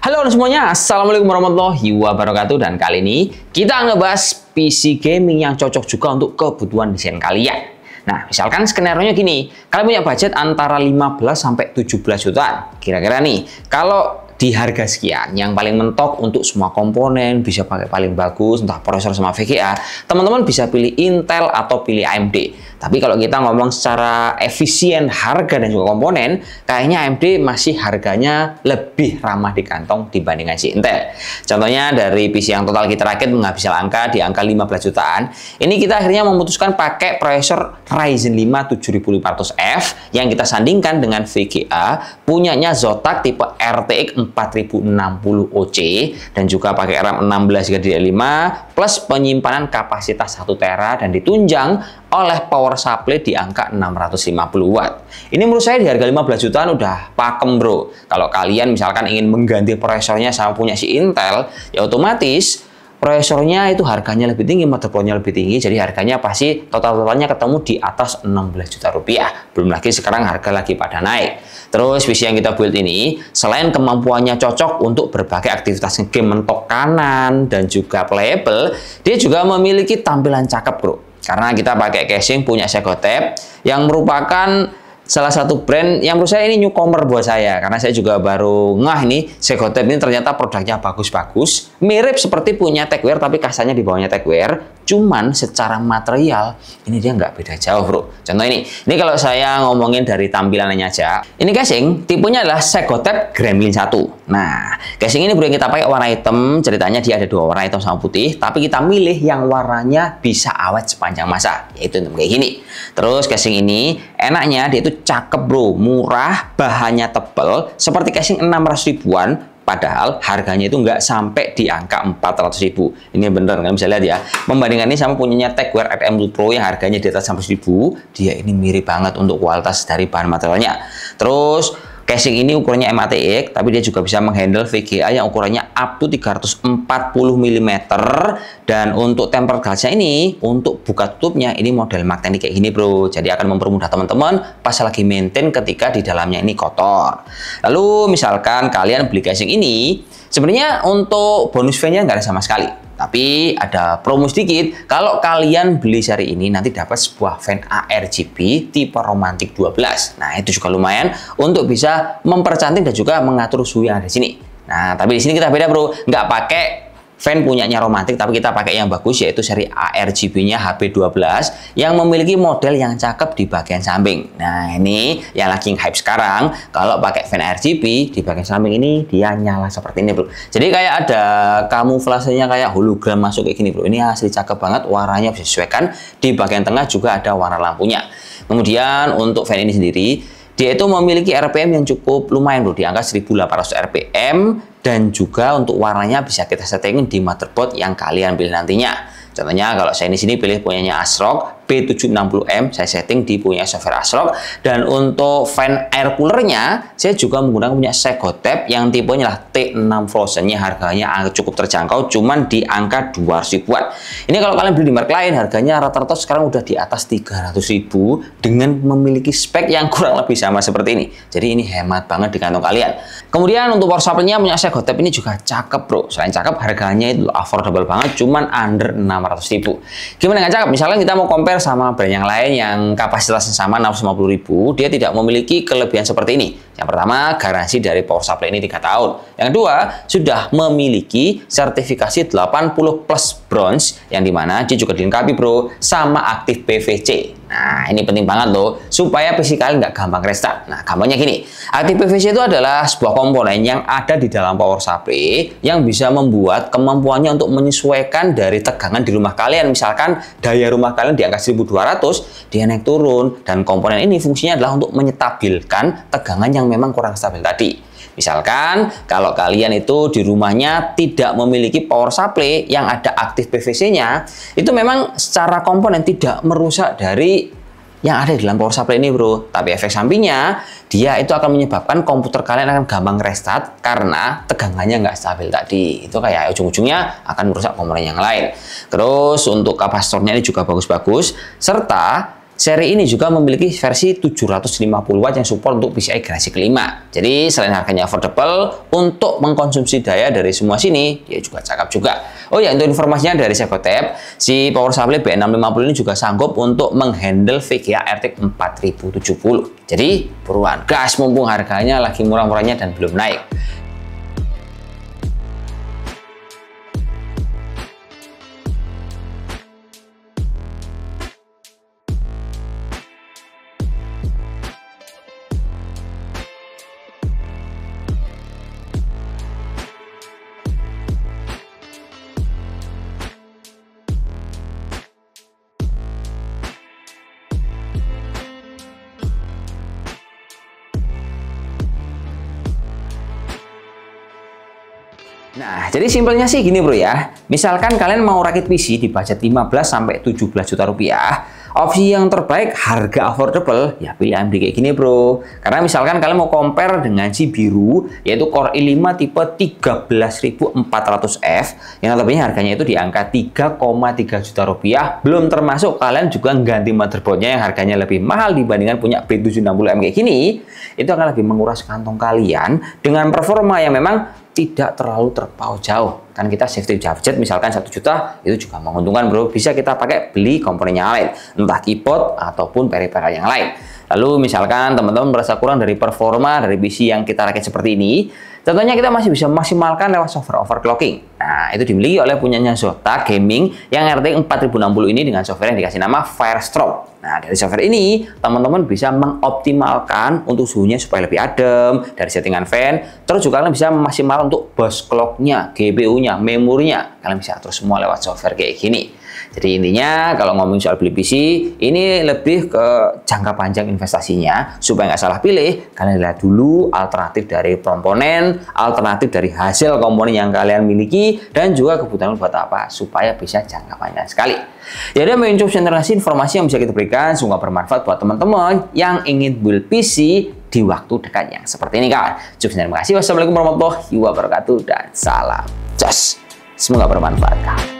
Halo semuanya, Assalamualaikum warahmatullahi wabarakatuh Dan kali ini kita ngebahas PC gaming yang cocok juga untuk kebutuhan desain kalian Nah, misalkan skenario nya gini Kalian punya budget antara 15 sampai 17 jutaan Kira-kira nih, kalau di harga sekian yang paling mentok untuk semua komponen bisa pakai paling bagus entah prosesor sama VGA teman-teman bisa pilih Intel atau pilih AMD tapi kalau kita ngomong secara efisien harga dan juga komponen kayaknya AMD masih harganya lebih ramah di kantong dibandingkan si Intel contohnya dari PC yang total kita rakit menghabiskan angka di angka 15 jutaan ini kita akhirnya memutuskan pakai prosesor Ryzen 5 7500F yang kita sandingkan dengan VGA punyanya Zotac tipe RTX 4060 OC dan juga pakai RAM 16 GB 5 plus penyimpanan kapasitas 1 tera dan ditunjang oleh power supply di angka 650 watt. Ini menurut saya di harga 15 jutaan udah pakem bro. Kalau kalian misalkan ingin mengganti prosesornya sama punya si Intel, ya otomatis prosesornya itu harganya lebih tinggi, motherboardnya lebih tinggi, jadi harganya pasti total-totalnya ketemu di atas 16 juta rupiah. Belum lagi sekarang harga lagi pada naik. Terus PC yang kita build ini, selain kemampuannya cocok untuk berbagai aktivitas game mentok kanan dan juga playable, dia juga memiliki tampilan cakep bro. Karena kita pakai casing punya Segotep yang merupakan salah satu brand yang menurut saya ini newcomer buat saya karena saya juga baru ngah ini Segotep ini ternyata produknya bagus-bagus mirip seperti punya Techwear tapi kasanya di bawahnya Techwear Cuman secara material ini dia nggak beda jauh, bro. Contoh ini, ini kalau saya ngomongin dari tampilannya aja. Ini casing, tipenya adalah Segotep Gremlin 1. Nah, casing ini bro yang kita pakai warna hitam. Ceritanya dia ada dua warna hitam sama putih, tapi kita milih yang warnanya bisa awet sepanjang masa, yaitu kayak gini. Terus casing ini enaknya dia itu cakep bro, murah, bahannya tebal, seperti casing 600 ribuan, Padahal harganya itu nggak sampai di angka 400 ribu. Ini bener, kan bisa lihat ya. ini sama punyanya Techwear fm 2 Pro yang harganya di atas 100 ribu, dia ini mirip banget untuk kualitas dari bahan materialnya. Terus Casing ini ukurannya MATX, tapi dia juga bisa menghandle VGA yang ukurannya up to 340 mm. Dan untuk tempered glassnya ini, untuk buka tutupnya ini model magnetik kayak gini bro. Jadi akan mempermudah teman-teman pas lagi maintain ketika di dalamnya ini kotor. Lalu misalkan kalian beli casing ini, sebenarnya untuk bonus fan-nya nggak ada sama sekali. Tapi ada promo sedikit, kalau kalian beli seri ini nanti dapat sebuah fan ARGB tipe romantik 12. Nah, itu juga lumayan untuk bisa mempercantik dan juga mengatur suhu yang ada di sini. Nah, tapi di sini kita beda bro, nggak pakai fan punyanya romantik tapi kita pakai yang bagus yaitu seri ARGB-nya HP12 yang memiliki model yang cakep di bagian samping. Nah, ini yang lagi hype sekarang. Kalau pakai fan RGB di bagian samping ini dia nyala seperti ini, Bro. Jadi kayak ada kamuflasenya kayak hologram masuk kayak gini, Bro. Ini asli cakep banget, warnanya bisa disesuaikan. Di bagian tengah juga ada warna lampunya. Kemudian untuk fan ini sendiri dia itu memiliki RPM yang cukup lumayan loh, di angka 1800 RPM dan juga untuk warnanya bisa kita settingin di motherboard yang kalian pilih nantinya. Contohnya kalau saya di sini pilih punyanya ASRock b 760 m saya setting di punya software ASRock dan untuk fan air coolernya saya juga menggunakan punya Segotep yang tipenya lah T6 Frozen nya harganya ah, cukup terjangkau cuman di angka 200 ribuan ini kalau kalian beli di merek lain harganya rata-rata sekarang udah di atas 300 ribu dengan memiliki spek yang kurang lebih sama seperti ini jadi ini hemat banget di kantong kalian kemudian untuk power supply-nya punya Segotep ini juga cakep bro selain cakep harganya itu affordable banget cuman under 600 ribu gimana nggak cakep misalnya kita mau compare sama brand yang lain yang kapasitasnya sama 650.000, dia tidak memiliki kelebihan seperti ini. Yang pertama, garansi dari power supply ini 3 tahun. Yang kedua, sudah memiliki sertifikasi 80 plus bronze, yang dimana dia juga dilengkapi bro, sama aktif PVC. Nah, ini penting banget loh, supaya PC kalian nggak gampang restart. Nah, gampangnya gini, aktif PVC itu adalah sebuah komponen yang ada di dalam power supply yang bisa membuat kemampuannya untuk menyesuaikan dari tegangan di rumah kalian. Misalkan daya rumah kalian di angka 1200, dia naik turun, dan komponen ini fungsinya adalah untuk menyetabilkan tegangan yang memang kurang stabil tadi. Misalkan kalau kalian itu di rumahnya tidak memiliki power supply yang ada aktif PVC-nya, itu memang secara komponen tidak merusak dari yang ada di dalam power supply ini bro. Tapi efek sampingnya, dia itu akan menyebabkan komputer kalian akan gampang restart karena tegangannya nggak stabil tadi. Itu kayak ujung-ujungnya akan merusak komponen yang lain. Terus untuk kapasitornya ini juga bagus-bagus. Serta Seri ini juga memiliki versi 750 watt yang support untuk PCI generasi kelima. Jadi selain harganya affordable, untuk mengkonsumsi daya dari semua sini, dia juga cakep juga. Oh ya, untuk informasinya dari sekotep, si power supply B650 ini juga sanggup untuk menghandle VGA RTX 4070. Jadi buruan gas mumpung harganya lagi murah-murahnya dan belum naik. Nah, jadi simpelnya sih gini bro ya. Misalkan kalian mau rakit PC di budget 15 sampai 17 juta rupiah, opsi yang terbaik harga affordable ya pilih AMD kayak gini bro. Karena misalkan kalian mau compare dengan si biru yaitu Core i5 tipe 13400F yang lebihnya harganya itu di angka 3,3 juta rupiah. Belum termasuk kalian juga ganti motherboardnya yang harganya lebih mahal dibandingkan punya B760M kayak gini, itu akan lebih menguras kantong kalian dengan performa yang memang tidak terlalu terpaut jauh. Kan kita safety budget misalkan satu juta itu juga menguntungkan bro. Bisa kita pakai beli komponen yang lain, entah keyboard ataupun peripheral yang lain. Lalu misalkan teman-teman merasa kurang dari performa dari PC yang kita rakit seperti ini, contohnya kita masih bisa maksimalkan lewat software overclocking. Nah, itu dimiliki oleh punyanya Zota Gaming yang RTX 4060 ini dengan software yang dikasih nama FireStorm. Nah, dari software ini, teman-teman bisa mengoptimalkan untuk suhunya supaya lebih adem, dari settingan fan, terus juga kalian bisa maksimal untuk bus clock-nya, GPU-nya, memorinya. Kalian bisa atur semua lewat software kayak gini. Jadi intinya kalau ngomongin soal beli PC, ini lebih ke jangka panjang investasinya supaya nggak salah pilih. Kalian lihat dulu alternatif dari komponen, alternatif dari hasil komponen yang kalian miliki, dan juga kebutuhan buat apa supaya bisa jangka panjang sekali. Jadi mencukupi generasi informasi yang bisa kita berikan semoga bermanfaat buat teman-teman yang ingin build PC di waktu dekat yang seperti ini kawan. Cukup terima kasih. Wassalamualaikum warahmatullahi wabarakatuh dan salam jos. Semoga bermanfaat kawan.